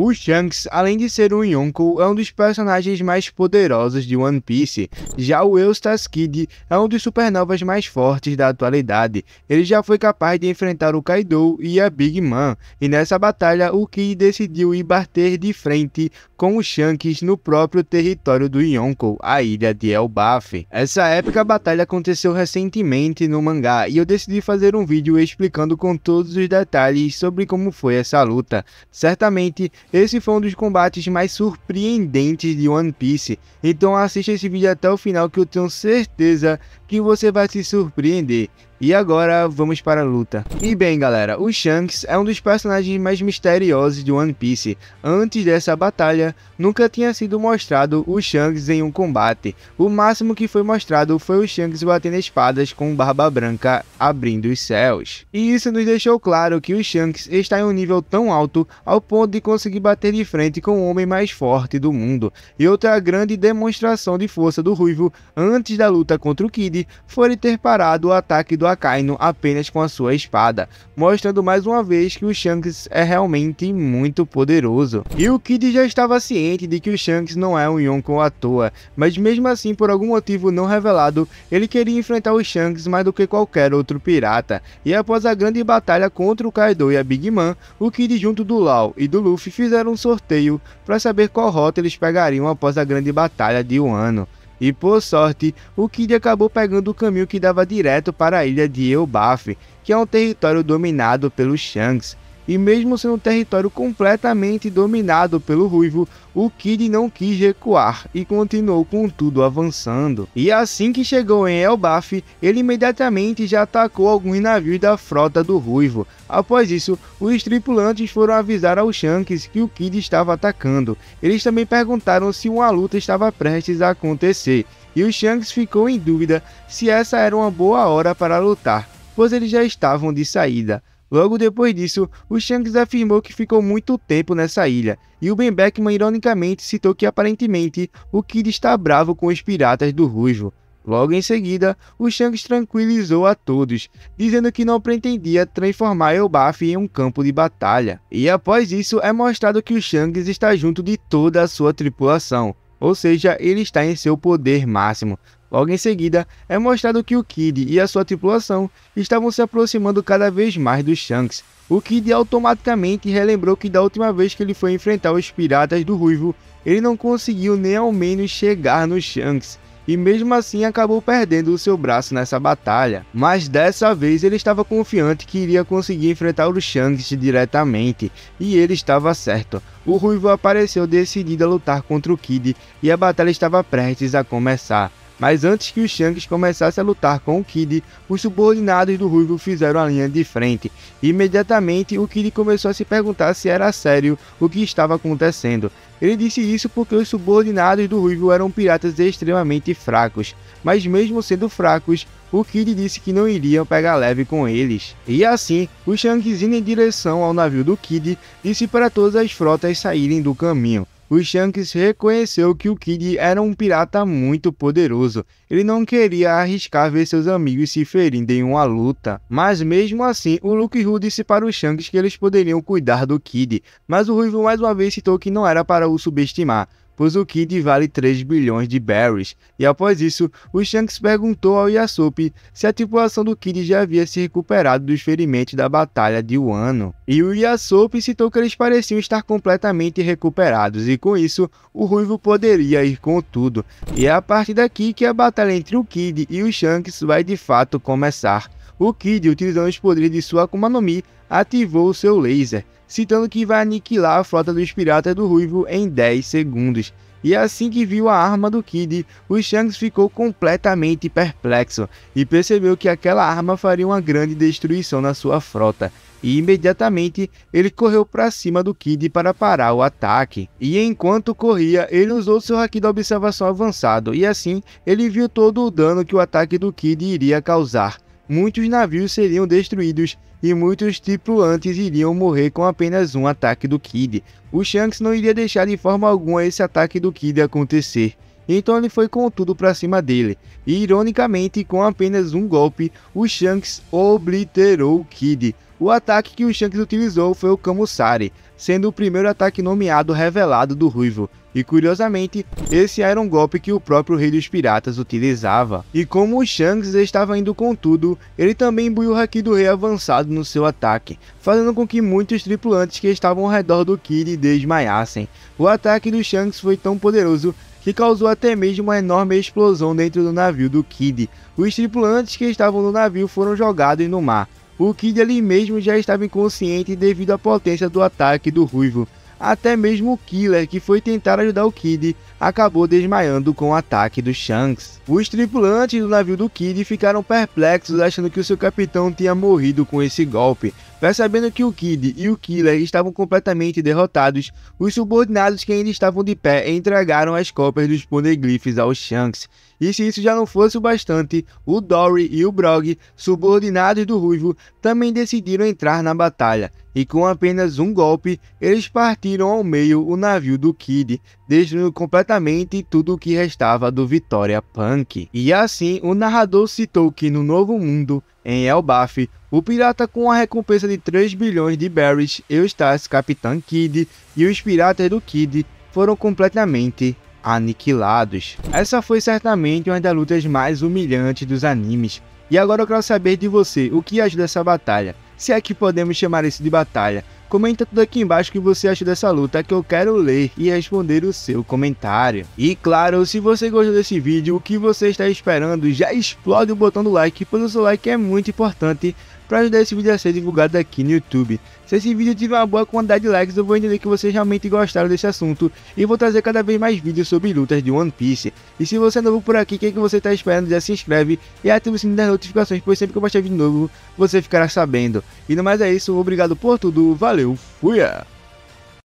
O Shanks, além de ser um Yonko, é um dos personagens mais poderosos de One Piece. Já o Eustace Kid é um dos supernovas mais fortes da atualidade. Ele já foi capaz de enfrentar o Kaido e a Big Man, e nessa batalha o Kid decidiu ir bater de frente com o Shanks no próprio território do Yonko, a ilha de Elbaf. Essa épica batalha aconteceu recentemente no mangá, e eu decidi fazer um vídeo explicando com todos os detalhes sobre como foi essa luta. Certamente esse foi um dos combates mais surpreendentes de One Piece, então assista esse vídeo até o final que eu tenho certeza que você vai se surpreender. E agora vamos para a luta. E bem galera, o Shanks é um dos personagens mais misteriosos de One Piece. Antes dessa batalha, nunca tinha sido mostrado o Shanks em um combate. O máximo que foi mostrado foi o Shanks batendo espadas com Barba Branca abrindo os céus. E isso nos deixou claro que o Shanks está em um nível tão alto ao ponto de conseguir bater de frente com o homem mais forte do mundo. E outra grande demonstração de força do Ruivo antes da luta contra o Kid foi ele ter parado o ataque do a Kaino apenas com a sua espada, mostrando mais uma vez que o Shanks é realmente muito poderoso. E o Kid já estava ciente de que o Shanks não é um Yonko à toa, mas mesmo assim por algum motivo não revelado, ele queria enfrentar o Shanks mais do que qualquer outro pirata, e após a grande batalha contra o Kaido e a Big Man, o Kid junto do Lau e do Luffy fizeram um sorteio para saber qual rota eles pegariam após a grande batalha de um ano. E por sorte, o Kid acabou pegando o caminho que dava direto para a ilha de Elbaf, que é um território dominado pelos Shanks, e mesmo sendo um território completamente dominado pelo Ruivo, o Kid não quis recuar e continuou com tudo avançando. E assim que chegou em Elbaf, ele imediatamente já atacou alguns navios da frota do Ruivo. Após isso, os tripulantes foram avisar ao Shanks que o Kid estava atacando. Eles também perguntaram se uma luta estava prestes a acontecer, e o Shanks ficou em dúvida se essa era uma boa hora para lutar, pois eles já estavam de saída. Logo depois disso, o Shanks afirmou que ficou muito tempo nessa ilha, e o Ben Beckman ironicamente citou que aparentemente o Kid está bravo com os piratas do Rujo. Logo em seguida, o Shanks tranquilizou a todos, dizendo que não pretendia transformar Elbaf em um campo de batalha. E após isso, é mostrado que o Shanks está junto de toda a sua tripulação, ou seja, ele está em seu poder máximo, Logo em seguida, é mostrado que o Kid e a sua tripulação estavam se aproximando cada vez mais dos Shanks. O Kid automaticamente relembrou que da última vez que ele foi enfrentar os piratas do Ruivo, ele não conseguiu nem ao menos chegar no Shanks, e mesmo assim acabou perdendo o seu braço nessa batalha. Mas dessa vez ele estava confiante que iria conseguir enfrentar o Shanks diretamente, e ele estava certo. O Ruivo apareceu decidido a lutar contra o Kid, e a batalha estava prestes a começar. Mas antes que os Shanks começassem a lutar com o Kid, os subordinados do Ruivo fizeram a linha de frente. Imediatamente, o Kid começou a se perguntar se era sério o que estava acontecendo. Ele disse isso porque os subordinados do Ruivo eram piratas extremamente fracos, mas mesmo sendo fracos, o Kid disse que não iriam pegar leve com eles. E assim, os Shanks indo em direção ao navio do Kid, disse para todas as frotas saírem do caminho o Shanks reconheceu que o Kid era um pirata muito poderoso. Ele não queria arriscar ver seus amigos se ferindo em uma luta. Mas mesmo assim, o Luke Hu disse para o Shanks que eles poderiam cuidar do Kid. Mas o Ruivo mais uma vez citou que não era para o subestimar pois o Kid vale 3 bilhões de berries. E após isso, o Shanks perguntou ao Yasop se a tripulação do Kid já havia se recuperado dos ferimentos da Batalha de Wano. E o Yasop citou que eles pareciam estar completamente recuperados, e com isso, o Ruivo poderia ir com tudo. E é a partir daqui que a batalha entre o Kid e o Shanks vai de fato começar o Kid, utilizando os poderes de sua Akuma no Mi, ativou seu laser, citando que vai aniquilar a frota dos piratas do Ruivo em 10 segundos. E assim que viu a arma do Kid, o Shanks ficou completamente perplexo e percebeu que aquela arma faria uma grande destruição na sua frota. E imediatamente ele correu para cima do Kid para parar o ataque. E enquanto corria, ele usou seu haki da observação avançado e assim ele viu todo o dano que o ataque do Kid iria causar muitos navios seriam destruídos e muitos tripulantes iriam morrer com apenas um ataque do Kid. O Shanks não iria deixar de forma alguma esse ataque do Kid acontecer. Então ele foi com tudo para cima dele. E ironicamente, com apenas um golpe, o Shanks obliterou o Kid. O ataque que o Shanks utilizou foi o Kamusari, sendo o primeiro ataque nomeado revelado do Ruivo. E curiosamente, esse era um golpe que o próprio Rei dos Piratas utilizava. E como o Shanks estava indo com tudo, ele também imbuiu o Haki do Rei avançado no seu ataque, fazendo com que muitos tripulantes que estavam ao redor do Kid desmaiassem. O ataque do Shanks foi tão poderoso que causou até mesmo uma enorme explosão dentro do navio do Kid. Os tripulantes que estavam no navio foram jogados no mar. O Kid ali mesmo já estava inconsciente devido à potência do ataque do Ruivo, até mesmo o Killer, que foi tentar ajudar o Kid, acabou desmaiando com o ataque do Shanks. Os tripulantes do navio do Kid ficaram perplexos achando que o seu capitão tinha morrido com esse golpe, Percebendo que o Kid e o Killer estavam completamente derrotados, os subordinados que ainda estavam de pé entregaram as cópias dos poneglyphs ao Shanks. E se isso já não fosse o bastante, o Dory e o Brog, subordinados do Ruivo, também decidiram entrar na batalha, e com apenas um golpe, eles partiram ao meio o navio do Kid, destruindo completamente tudo o que restava do Vitória Punk. E assim, o narrador citou que no Novo Mundo, em Elbaf, o pirata com a recompensa de 3 bilhões de berries, Eustace, Capitão Kid e os piratas do Kid foram completamente aniquilados. Essa foi certamente uma das lutas mais humilhantes dos animes. E agora eu quero saber de você, o que ajuda essa batalha? Se é que podemos chamar isso de batalha, Comenta tudo aqui embaixo o que você acha dessa luta que eu quero ler e responder o seu comentário. E claro, se você gostou desse vídeo, o que você está esperando? Já explode o botão do like, pois o seu like é muito importante para ajudar esse vídeo a ser divulgado aqui no YouTube. Se esse vídeo tiver uma boa quantidade de likes, eu vou entender que vocês realmente gostaram desse assunto e vou trazer cada vez mais vídeos sobre lutas de One Piece. E se você é novo por aqui, o que, é que você está esperando? Já se inscreve e ativa o sininho das notificações, pois sempre que eu postar vídeo novo, você ficará sabendo. E no mais é isso, obrigado por tudo, valeu, fui!